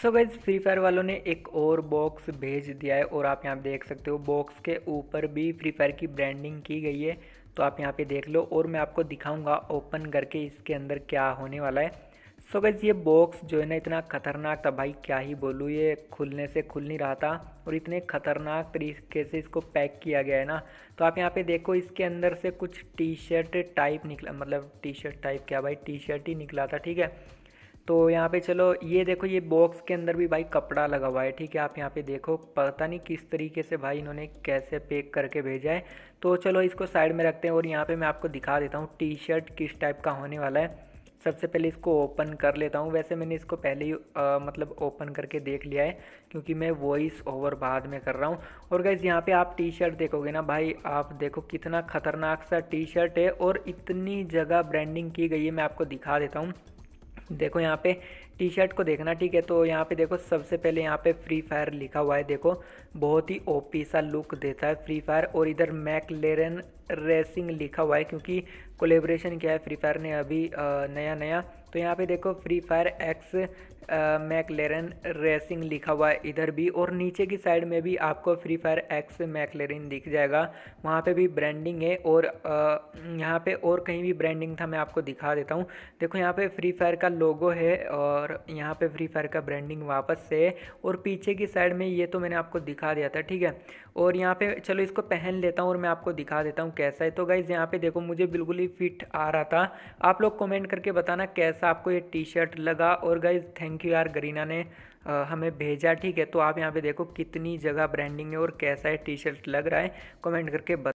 सो so guys free fire वालों ने एक और बॉक्स भेज दिया है और आप यहाँ देख सकते हो बॉक्स के ऊपर भी फ्री फायर की ब्रांडिंग की गई है तो आप यहाँ पे देख लो और मैं आपको दिखाऊंगा ओपन करके इसके अंदर क्या होने वाला है सो so गैज़ ये बॉक्स जो है ना इतना ख़तरनाक था भाई क्या ही बोलूँ ये खुलने से खुल नहीं रहा था और इतने ख़तरनाक तरीके से इसको पैक किया गया है ना तो आप यहाँ पे देखो इसके अंदर से कुछ टी शर्ट टाइप निकला मतलब टी शर्ट टाइप क्या भाई टी शर्ट ही निकला था ठीक है तो यहाँ पे चलो ये देखो ये बॉक्स के अंदर भी भाई कपड़ा लगा हुआ है ठीक है आप यहाँ पे देखो पता नहीं किस तरीके से भाई इन्होंने कैसे पैक करके भेजा है तो चलो इसको साइड में रखते हैं और यहाँ पे मैं आपको दिखा देता हूँ टी शर्ट किस टाइप का होने वाला है सबसे पहले इसको ओपन कर लेता हूँ वैसे मैंने इसको पहले ही आ, मतलब ओपन करके देख लिया है क्योंकि मैं वॉइस ओवर बाद में कर रहा हूँ और गैस यहाँ पे आप टी शर्ट देखोगे ना भाई आप देखो कितना खतरनाक सा टी शर्ट है और इतनी जगह ब्रांडिंग की गई है मैं आपको दिखा देता हूँ देखो यहाँ पे टी शर्ट को देखना ठीक है तो यहाँ पे देखो सबसे पहले यहाँ पे फ्री फायर लिखा हुआ है देखो बहुत ही ओपी सा लुक देता है फ्री फायर और इधर मैकलेरन रेसिंग लिखा हुआ है क्योंकि कोलेब्रेशन किया है फ्री फायर ने अभी नया नया तो यहाँ पे देखो free fire X McLaren racing लिखा हुआ है इधर भी और नीचे की साइड में भी आपको फ्री फायर एक्स मैकलेरन दिख जाएगा वहाँ पे भी ब्रांडिंग है और यहाँ पे और कहीं भी ब्रांडिंग था मैं आपको दिखा देता हूँ देखो यहाँ पे फ्री फायर का लोगो है और यहाँ पे फ्री फायर का ब्रांडिंग वापस से है और पीछे की साइड में ये तो मैंने आपको दिखा दिया था ठीक है और यहाँ पे चलो इसको पहन लेता हूँ और मैं आपको दिखा देता हूँ कैसा है तो गाइज़ यहाँ पे देखो मुझे बिल्कुल ही फिट आ रहा था आप लोग कमेंट करके बताना कैसा आपको ये टी शर्ट लगा और गाइज़ थैंक यू यार गरीना ने आ, हमें भेजा ठीक है तो आप यहाँ पे देखो कितनी जगह ब्रांडिंग है और कैसा है टी शर्ट लग रहा है कमेंट करके बता